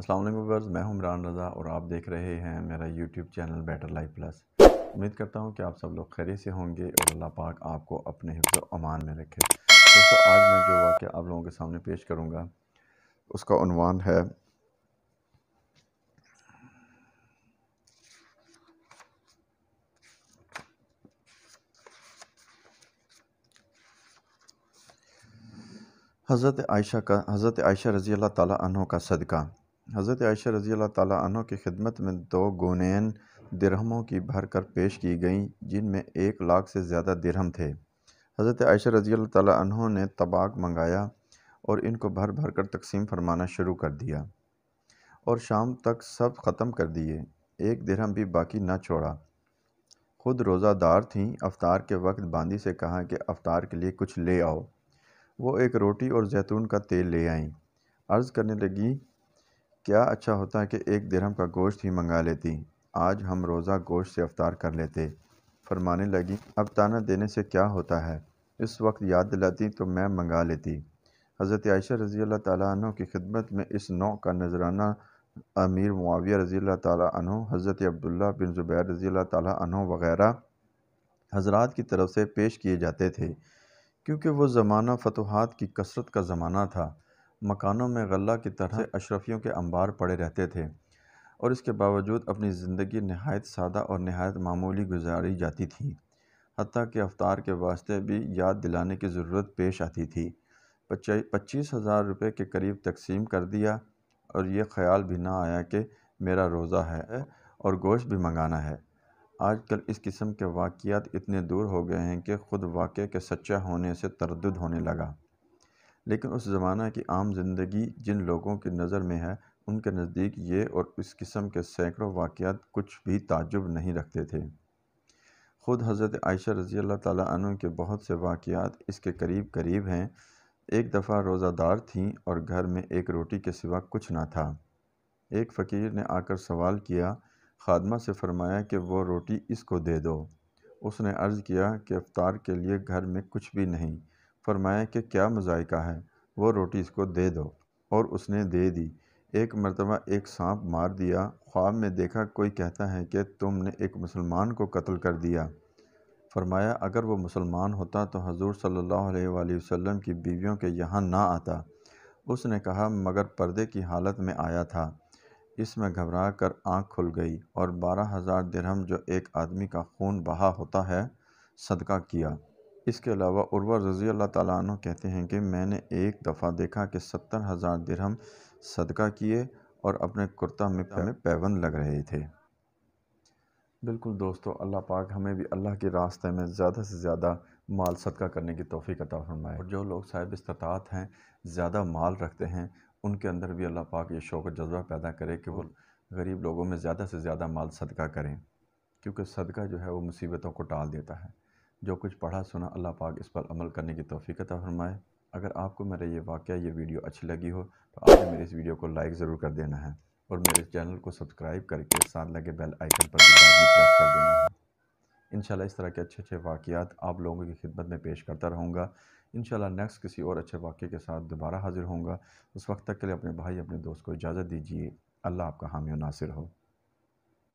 असलम वालेकुम वर्स मैं हूं इमरान रज़ा और आप देख रहे हैं मेरा YouTube channel better life plus उम्मीद करता हूं कि आप सब लोग खैरियत से होंगे और अल्लाह पाक आपको अपने हिफ्ज अमान में रखे दोस्तों तो आज मैं जो वाक़ आप लोगों के सामने पेश करूँगा उसका उनवान है हज़रत आयशा का हज़रत आयशा रज़ी अल्लाह ताली का सदका हज़रत आयशा रज़ी अल्लाह की खिदमत में दो गोनैन दिरहमों की भर कर पेश की गईं जिनमें एक लाख से ज़्यादा दिरहम थे हज़रत आयशा रज़ी अल्लाह ने तबाक मंगाया और इनको भर भर कर तकसीम फरमाना शुरू कर दिया और शाम तक सब ख़त्म कर दिए एक दिरहम भी बाकी ना छोड़ा खुद रोज़ादार थीं अफ्तार के वक्त बांदी से कहा कि अफ्तार के लिए कुछ ले आओ वो एक रोटी और जैतून का तेल ले आईं अर्ज़ करने लगी क्या अच्छा होता कि एक दिरहम का गोश्त ही मंगा लेती आज हम रोज़ा गोश्त से अफ्तार कर लेते फरमाने लगी अब ताना देने से क्या होता है इस वक्त याद दिलाती तो मैं मंगा लेती हज़रत आयशा रज़ी अल्लाह तु की खिदमत में इस नौ का नजराना अमीर मुआविया रज़ी अल्लाह तु हज़रत अब्दुल्ला बिन ज़ुबैर रज़ी अल्लाह तु वग़ैरह हजरात की तरफ से पेश किए जाते थे क्योंकि वह ज़माना फतहात की कसरत का ज़माना था मकानों में गला की तरह से हाँ। अशरफियों के अंबार पड़े रहते थे और इसके बावजूद अपनी ज़िंदगी नहायत सादा और नहायत मामूली गुजारी जाती थी हती कि अवतार के वास्ते भी याद दिलाने की ज़रूरत पेश आती थी पच्चीस हज़ार रुपये के करीब तकसीम कर दिया और ये ख्याल भी ना आया कि मेरा रोज़ा है और गोश्त भी मंगाना है आजकल इस किस्म के वाक़ात इतने दूर हो गए हैं कि ख़ुद वाक़े के सच्चा होने से तरद होने लगा लेकिन उस ज़माना की आम जिंदगी जिन लोगों की नज़र में है उनके नज़दीक ये और इस किस्म के सैकड़ों वाक़ात कुछ भी ताजुब नहीं रखते थे ख़ुद हज़रत आयशा रज़ी अल्लाह ताली के बहुत से वाक़ात इसके करीब करीब हैं एक दफ़ा रोज़ादार थीं और घर में एक रोटी के सिवा कुछ ना था एक फ़कीर ने आकर सवाल किया खादमा से फरमाया कि वो रोटी इसको दे दो उसने अर्ज़ किया कि अफ्तार के लिए घर में कुछ भी नहीं फरमाया कि क्या मज़ायका है वो रोटी इसको दे दो और उसने दे दी एक मरतबा एक सांप मार दिया ख्वाब में देखा कोई कहता है कि तुमने एक मुसलमान को कत्ल कर दिया फरमाया अगर वो मुसलमान होता तो हजूर सल्ला वसम की बीवियों के यहाँ ना आता उसने कहा मगर पर्दे की हालत में आया था इसमें घबरा कर आँख खुल गई और बारह हज़ार दिरहम जो एक आदमी का खून बहा होता है सदका किया इसके अलावा उर्वा रज़ी अल्लाह तु कहते हैं कि मैंने एक दफ़ा देखा कि सत्तर हज़ार दिरहम सदका किए और अपने कुर्ता में पैबंद लग रहे थे बिल्कुल दोस्तों अल्लाह पाक हमें भी अल्लाह के रास्ते में ज़्यादा से ज़्यादा माल सदका करने की तोहफ़ी अता फरमाए और जो लोग साहिब इस्तात हैं ज़्यादा माल रखते हैं उनके अंदर भी अल्लाह पाक ये शौक़ जज्बा पैदा करे कि वो गरीब लोगों में ज़्यादा से ज़्यादा माल सदका करें क्योंकि सदका जो है वो मुसीबतों को टाल देता है जो कुछ पढ़ा सुना अल्लाह पाक इस पर अमल करने की तोफ़ीक़त फरमाए अगर आपको मेरा ये वाक़ ये वीडियो अच्छी लगी हो तो आपने मेरे इस वीडियो को लाइक ज़रूर कर देना है और मेरे चैनल को सब्सक्राइब करके साथ लगे बेल आइकन पर भी प्रेस कर देना है इनशाला इस तरह के अच्छे अच्छे वाक़ात आप लोगों की खिदमत में पेश करता रहूँगा इन नेक्स्ट किसी और अच्छे वाक़े के साथ दोबारा हाज़िर होंगे उस वक्त तक के लिए अपने भाई अपने दोस्त को इजाज़त दीजिए अल्लाह आपका हामी नासिर हो